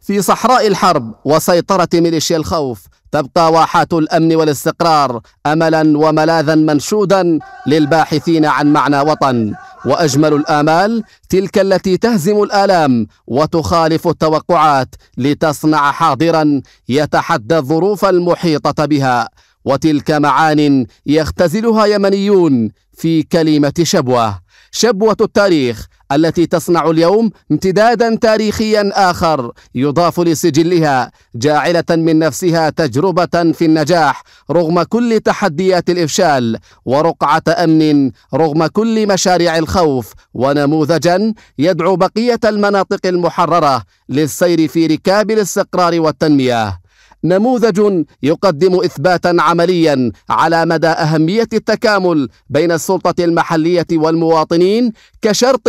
في صحراء الحرب وسيطرة ميليشيا الخوف تبقى واحات الأمن والاستقرار أملا وملاذا منشودا للباحثين عن معنى وطن واجمل الامال تلك التي تهزم الالام وتخالف التوقعات لتصنع حاضرا يتحدى الظروف المحيطه بها وتلك معان يختزلها يمنيون في كلمه شبوه شبوه التاريخ التي تصنع اليوم امتدادا تاريخيا آخر يضاف لسجلها جاعلة من نفسها تجربة في النجاح رغم كل تحديات الإفشال ورقعة أمن رغم كل مشاريع الخوف ونموذجا يدعو بقية المناطق المحررة للسير في ركاب الاستقرار والتنمية نموذج يقدم إثباتا عمليا على مدى أهمية التكامل بين السلطة المحلية والمواطنين كشرط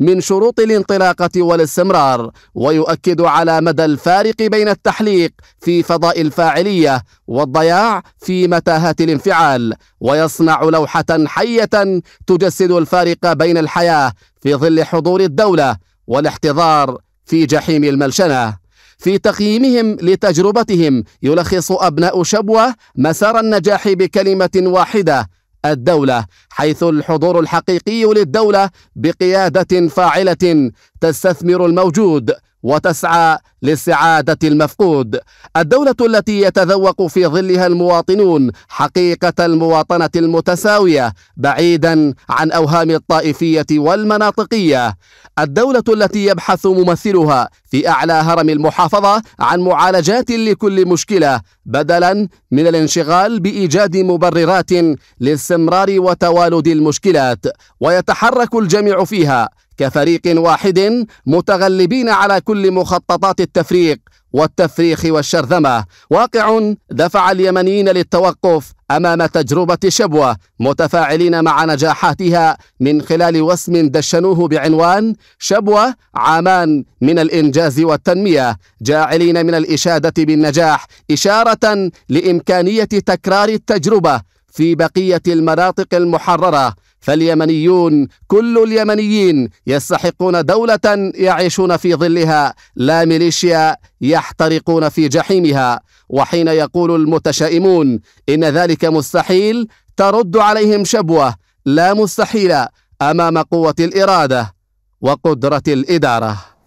من شروط الانطلاقة والاستمرار ويؤكد على مدى الفارق بين التحليق في فضاء الفاعلية والضياع في متاهات الانفعال ويصنع لوحة حية تجسد الفارق بين الحياة في ظل حضور الدولة والاحتضار في جحيم الملشنه في تقييمهم لتجربتهم يلخص أبناء شبوة مسار النجاح بكلمة واحدة الدولة حيث الحضور الحقيقي للدولة بقيادة فاعلة تستثمر الموجود وتسعى لسعادة المفقود الدولة التي يتذوق في ظلها المواطنون حقيقة المواطنة المتساوية بعيدا عن أوهام الطائفية والمناطقية الدولة التي يبحث ممثلها في أعلى هرم المحافظة عن معالجات لكل مشكلة بدلا من الانشغال بإيجاد مبررات لاستمرار وتوالد المشكلات ويتحرك الجميع فيها كفريق واحد متغلبين على كل مخططات التفريق والتفريخ والشرذمه واقع دفع اليمنيين للتوقف امام تجربه شبوه متفاعلين مع نجاحاتها من خلال وسم دشنوه بعنوان شبوه عامان من الانجاز والتنميه جاعلين من الاشاده بالنجاح اشاره لامكانيه تكرار التجربه في بقيه المناطق المحرره فاليمنيون كل اليمنيين يستحقون دولة يعيشون في ظلها لا ميليشيا يحترقون في جحيمها وحين يقول المتشائمون إن ذلك مستحيل ترد عليهم شبوة لا مستحيل أمام قوة الإرادة وقدرة الإدارة